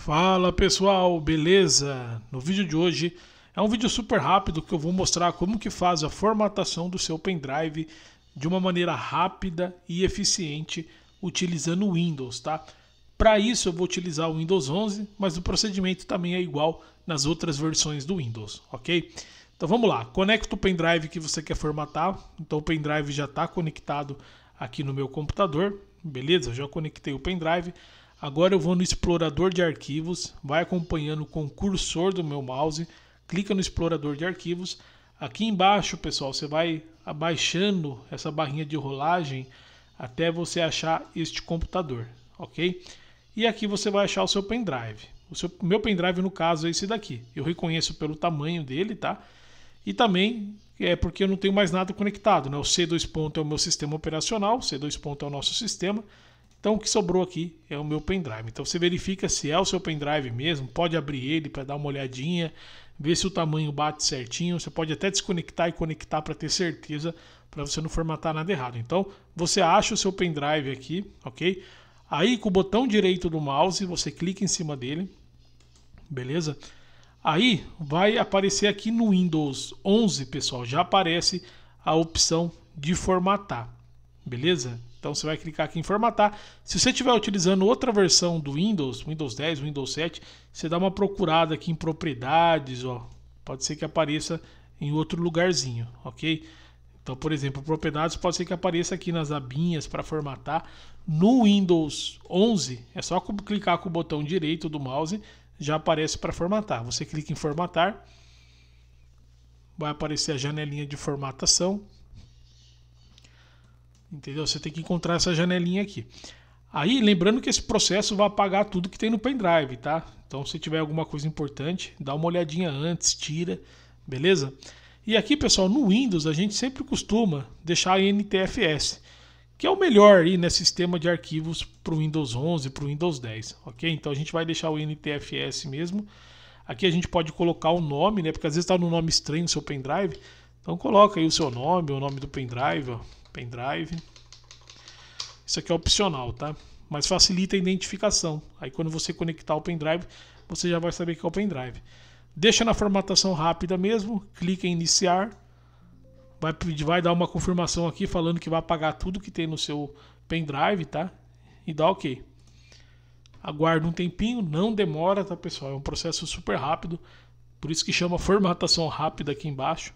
Fala pessoal, beleza? No vídeo de hoje é um vídeo super rápido que eu vou mostrar como que faz a formatação do seu pendrive de uma maneira rápida e eficiente utilizando o Windows, tá? Para isso eu vou utilizar o Windows 11, mas o procedimento também é igual nas outras versões do Windows, ok? Então vamos lá, conecta o pendrive que você quer formatar, então o pendrive já está conectado aqui no meu computador, beleza? Eu já conectei o pendrive. Agora eu vou no explorador de arquivos, vai acompanhando com o cursor do meu mouse, clica no explorador de arquivos. Aqui embaixo, pessoal, você vai abaixando essa barrinha de rolagem até você achar este computador, ok? E aqui você vai achar o seu pendrive. O seu, meu pendrive, no caso, é esse daqui. Eu reconheço pelo tamanho dele, tá? E também é porque eu não tenho mais nada conectado, né? O C2 ponto é o meu sistema operacional, o C2 ponto é o nosso sistema. Então o que sobrou aqui é o meu pendrive. Então você verifica se é o seu pendrive mesmo, pode abrir ele para dar uma olhadinha, ver se o tamanho bate certinho. Você pode até desconectar e conectar para ter certeza, para você não formatar nada errado. Então você acha o seu pendrive aqui, ok? Aí com o botão direito do mouse você clica em cima dele, beleza? Aí vai aparecer aqui no Windows 11, pessoal, já aparece a opção de formatar. Beleza? Então você vai clicar aqui em formatar. Se você estiver utilizando outra versão do Windows, Windows 10, Windows 7, você dá uma procurada aqui em propriedades, ó. Pode ser que apareça em outro lugarzinho, ok? Então, por exemplo, propriedades pode ser que apareça aqui nas abinhas para formatar. No Windows 11, é só clicar com o botão direito do mouse, já aparece para formatar. Você clica em formatar, vai aparecer a janelinha de formatação. Entendeu? Você tem que encontrar essa janelinha aqui. Aí, lembrando que esse processo vai apagar tudo que tem no pendrive, tá? Então, se tiver alguma coisa importante, dá uma olhadinha antes, tira, beleza? E aqui, pessoal, no Windows a gente sempre costuma deixar a NTFS, que é o melhor aí nesse né, sistema de arquivos para o Windows 11, para o Windows 10, ok? Então a gente vai deixar o NTFS mesmo. Aqui a gente pode colocar o nome, né? Porque às vezes está no nome estranho no seu pendrive. Então coloca aí o seu nome, o nome do pendrive, ó pendrive. Isso aqui é opcional, tá? Mas facilita a identificação. Aí quando você conectar o pendrive, você já vai saber que é o pendrive. Deixa na formatação rápida mesmo, clica em iniciar. Vai, pedir, vai dar uma confirmação aqui falando que vai apagar tudo que tem no seu pendrive, tá? E dá OK. Aguarda um tempinho, não demora, tá pessoal? É um processo super rápido, por isso que chama formatação rápida aqui embaixo.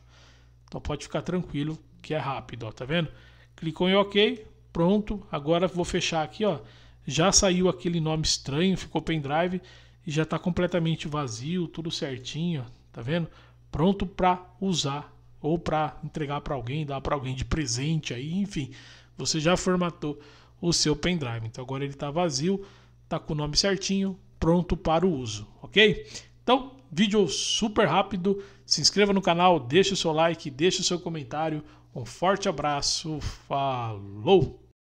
Então pode ficar tranquilo, que é rápido, ó, tá vendo? Clicou em OK, pronto. Agora vou fechar aqui, ó. Já saiu aquele nome estranho, ficou pendrive e já está completamente vazio, tudo certinho, tá vendo? Pronto para usar ou para entregar para alguém, dar para alguém de presente aí, enfim. Você já formatou o seu pendrive. Então agora ele está vazio, está com o nome certinho, pronto para o uso, ok? Então vídeo super rápido. Se inscreva no canal, deixe o seu like, deixe o seu comentário. Um forte abraço, falou!